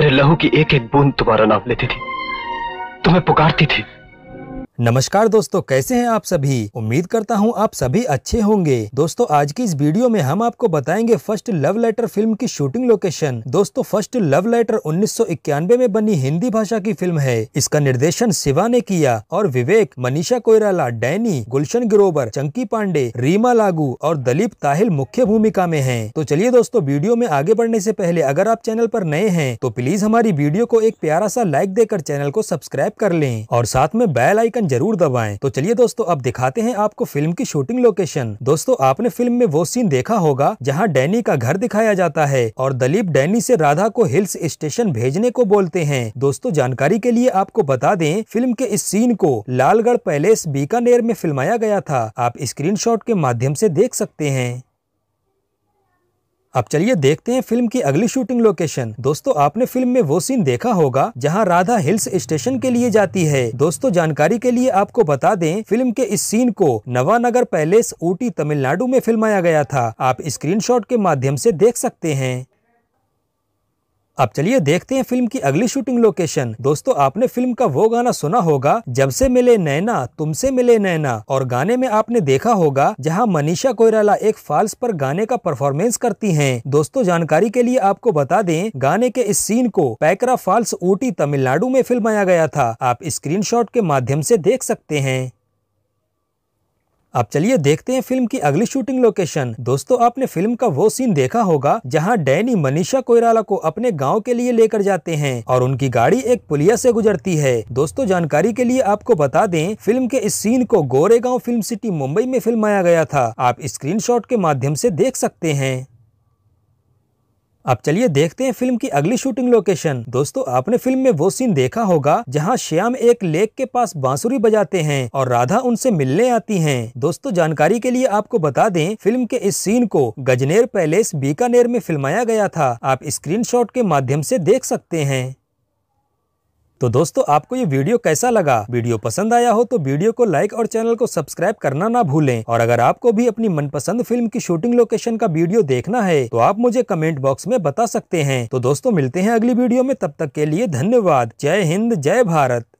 मेरे लहू की एक एक बूंद तुम्हारा नाम लेती थी तुम्हें पुकारती थी नमस्कार दोस्तों कैसे हैं आप सभी उम्मीद करता हूं आप सभी अच्छे होंगे दोस्तों आज की इस वीडियो में हम आपको बताएंगे फर्स्ट लव लेटर फिल्म की शूटिंग लोकेशन दोस्तों फर्स्ट लव लेटर 1991 में बनी हिंदी भाषा की फिल्म है इसका निर्देशन शिवा ने किया और विवेक मनीषा कोयराला डैनी गुलशन गिरोबर चंकी पांडे रीमा लागू और दलीप ताहिल मुख्य भूमिका में है तो चलिए दोस्तों वीडियो में आगे बढ़ने ऐसी पहले अगर आप चैनल आरोप नए हैं तो प्लीज हमारी वीडियो को एक प्यारा सा लाइक देकर चैनल को सब्सक्राइब कर ले और साथ में बैल आइकन जरूर दबाएं तो चलिए दोस्तों अब दिखाते हैं आपको फिल्म की शूटिंग लोकेशन दोस्तों आपने फिल्म में वो सीन देखा होगा जहाँ डैनी का घर दिखाया जाता है और दलीप डैनी से राधा को हिल्स स्टेशन भेजने को बोलते हैं दोस्तों जानकारी के लिए आपको बता दें फिल्म के इस सीन को लालगढ़ पैलेस बीकानेर में फिल्माया गया था आप स्क्रीनशॉट के माध्यम से देख सकते हैं अब चलिए देखते हैं फिल्म की अगली शूटिंग लोकेशन दोस्तों आपने फिल्म में वो सीन देखा होगा जहां राधा हिल्स स्टेशन के लिए जाती है दोस्तों जानकारी के लिए आपको बता दें फिल्म के इस सीन को नवानगर पैलेस ऊटी तमिलनाडु में फिल्माया गया था आप स्क्रीनशॉट के माध्यम से देख सकते हैं अब चलिए देखते हैं फिल्म की अगली शूटिंग लोकेशन दोस्तों आपने फिल्म का वो गाना सुना होगा जब से मिले नैना तुमसे मिले नैना और गाने में आपने देखा होगा जहां मनीषा कोयराला एक फाल्स पर गाने का परफॉर्मेंस करती हैं दोस्तों जानकारी के लिए आपको बता दें गाने के इस सीन को पैकरा फॉल्स ऊटी तमिलनाडु में फिल्माया गया था आप स्क्रीन के माध्यम ऐसी देख सकते हैं अब चलिए देखते हैं फिल्म की अगली शूटिंग लोकेशन दोस्तों आपने फिल्म का वो सीन देखा होगा जहां डैनी मनीषा कोयराला को अपने गांव के लिए लेकर जाते हैं और उनकी गाड़ी एक पुलिया से गुजरती है दोस्तों जानकारी के लिए आपको बता दें फिल्म के इस सीन को गोरेगांव फिल्म सिटी मुंबई में फिल्माया गया था आप स्क्रीन के माध्यम ऐसी देख सकते हैं अब चलिए देखते हैं फिल्म की अगली शूटिंग लोकेशन दोस्तों आपने फिल्म में वो सीन देखा होगा जहां श्याम एक लेक के पास बांसुरी बजाते हैं और राधा उनसे मिलने आती हैं। दोस्तों जानकारी के लिए आपको बता दें फिल्म के इस सीन को गजनेर पैलेस बीकानेर में फिल्माया गया था आप स्क्रीन के माध्यम ऐसी देख सकते हैं तो दोस्तों आपको ये वीडियो कैसा लगा वीडियो पसंद आया हो तो वीडियो को लाइक और चैनल को सब्सक्राइब करना ना भूलें और अगर आपको भी अपनी मनपसंद फिल्म की शूटिंग लोकेशन का वीडियो देखना है तो आप मुझे कमेंट बॉक्स में बता सकते हैं तो दोस्तों मिलते हैं अगली वीडियो में तब तक के लिए धन्यवाद जय हिंद जय भारत